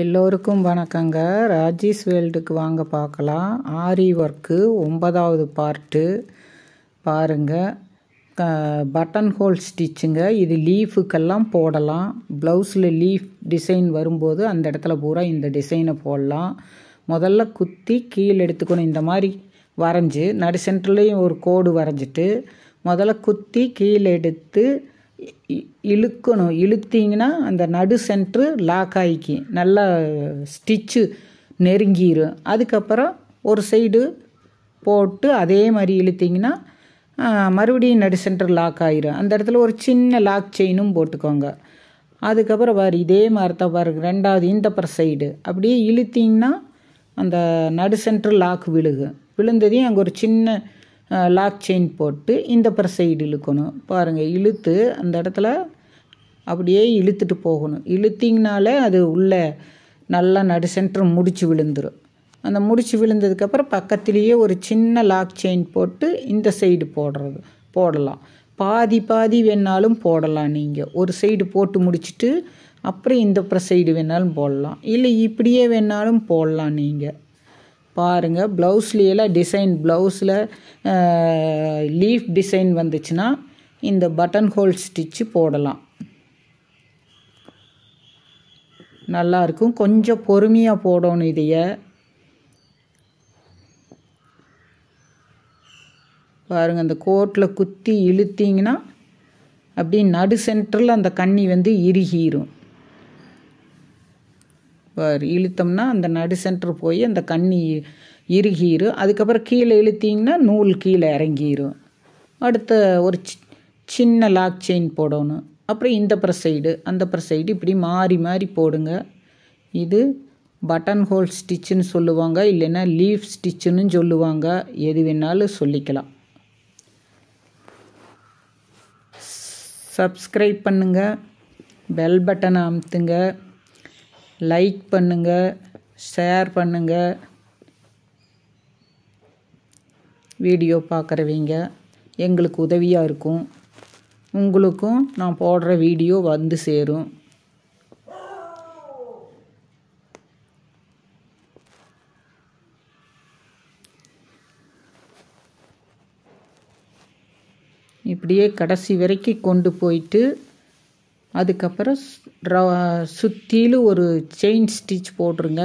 எல்லோருக்கும் வணக்கங்க ராஜீஸ் வேல்டுக்கு வாங்க பார்க்கலாம் ஆரி ஒர்க்கு ஒன்பதாவது பார்ட்டு பாருங்கள் பட்டன் ஹோல் ஸ்டிச்சுங்க இது லீஃபுக்கெல்லாம் போடலாம் ப்ளவுஸில் லீஃப் டிசைன் வரும்போது அந்த இடத்துல பூரா இந்த டிசைனை போடலாம் முதல்ல குத்தி கீழே எடுத்துக்கணும் இந்த மாதிரி வரைஞ்சி நடு சென்டர்லேயும் ஒரு கோடு வரைஞ்சிட்டு முதல்ல குத்தி கீழே எடுத்து இழுக்கணும் இழுத்தீங்கன்னா அந்த நடு சென்ட்ரு லாக் ஆகிக்கும் நல்லா ஸ்டிச்சு நெருங்கிடும் அதுக்கப்புறம் ஒரு சைடு போட்டு அதே மாதிரி இழுத்திங்கன்னா மறுபடியும் நடு சென்ட்ரு லாக் ஆகிரும் அந்த இடத்துல ஒரு சின்ன லாக் செயினும் போட்டுக்கோங்க அதுக்கப்புறம் பாரு இதே மாதிரி தான் பாருங்க ரெண்டாவது இந்த பர் சைடு அப்படியே இழுத்திங்கன்னா அந்த நடு சென்ட்ரு லாக் விழுகு விழுந்ததையும் அங்கே ஒரு சின்ன லாக் செயின் போட்டு இந்த பிற சைடு இழுக்கணும் பாருங்கள் இழுத்து அந்த இடத்துல அப்படியே இழுத்துட்டு போகணும் இழுத்திங்கனாலே அது உள்ளே நல்லா நடு சென்டர் முடிச்சு விழுந்துடும் அந்த முடிச்சு விழுந்ததுக்கப்புறம் பக்கத்துலேயே ஒரு சின்ன லாக் செயின் போட்டு இந்த சைடு போடுறது போடலாம் பாதி பாதி வேணாலும் போடலாம் நீங்கள் ஒரு சைடு போட்டு முடிச்சுட்டு அப்புறம் இந்த சைடு வேணாலும் போடலாம் இல்லை இப்படியே வேணாலும் போடலாம் நீங்கள் பாருங்கள் ப்ளவுஸ்லேயே டிசைன் ப்ளவுஸில் லீஃப் டிசைன் வந்துச்சுன்னா இந்த பட்டன் ஹோல் ஸ்டிச்சு போடலாம் நல்லாயிருக்கும் கொஞ்சம் பொறுமையாக போடணும் இதைய பாருங்கள் அந்த கோட்டில் குத்தி இழுத்திங்கன்னா அப்படி நடு சென்டரில் அந்த கண்ணி வந்து இறுகிரும் இழுத்தோம்னா அந்த நடு சென்டர் போய் அந்த கண்ணி இறுகிரும் அதுக்கப்புறம் கீழே இழுத்திங்கன்னா நூல் கீழே இறங்கிரும் அடுத்த ஒரு சின்ன லாக் செயின் போடணும் அப்புறம் இந்த ப்ரெஸ் சைடு அந்த ப்ரெஸ் சைடு இப்படி மாறி மாறி போடுங்க இது பட்டன் ஹோல் ஸ்டிச்சுன்னு சொல்லுவாங்க இல்லைன்னா லீஃப் ஸ்டிச்சுன்னு சொல்லுவாங்க எது வேணாலும் சொல்லிக்கலாம் சப்ஸ்கிரைப் பண்ணுங்கள் பெல் பட்டனை அமுத்துங்க லைக் பண்ணுங்கள் ஷேர் பண்ணுங்கள் வீடியோ பார்க்குறவங்க எங்களுக்கு உதவியாக இருக்கும் உங்களுக்கும் நான் போடுற வீடியோ வந்து சேரும் இப்படியே கடைசி வரைக்கும் கொண்டு போயிட்டு அதுக்கப்புறம் சுற்றிலும் ஒரு செயின் ஸ்டிச் போட்டுருங்க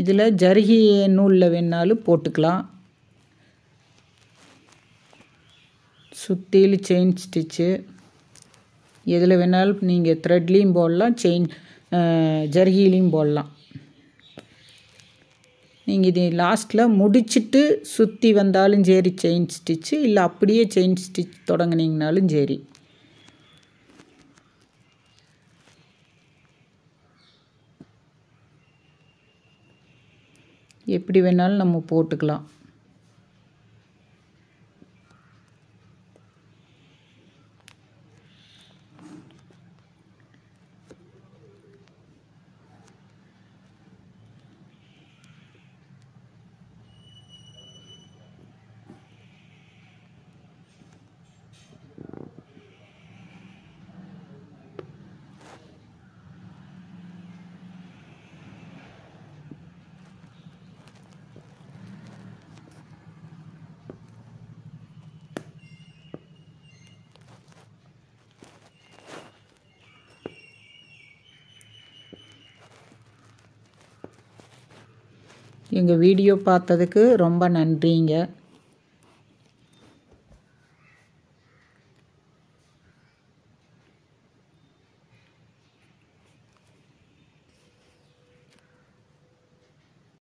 இதில் ஜருகி நூலில் வேணாலும் போட்டுக்கலாம் சுற்றிலும் செயின் ஸ்டிச்சு எதில் வேணாலும் நீங்கள் த்ரெட்லேயும் போடலாம் செயின் ஜருகிலையும் போடலாம் நீங்கள் இது லாஸ்ட்டில் முடிச்சுட்டு சுற்றி வந்தாலும் சரி செயின் ஸ்டிச்சு இல்லை அப்படியே செயின் ஸ்டிச் தொடங்கினீங்கனாலும் சரி எப்படி வேணாலும் நம்ம போட்டுக்கலாம் எங்கள் வீடியோ பார்த்ததுக்கு ரொம்ப நன்றிங்க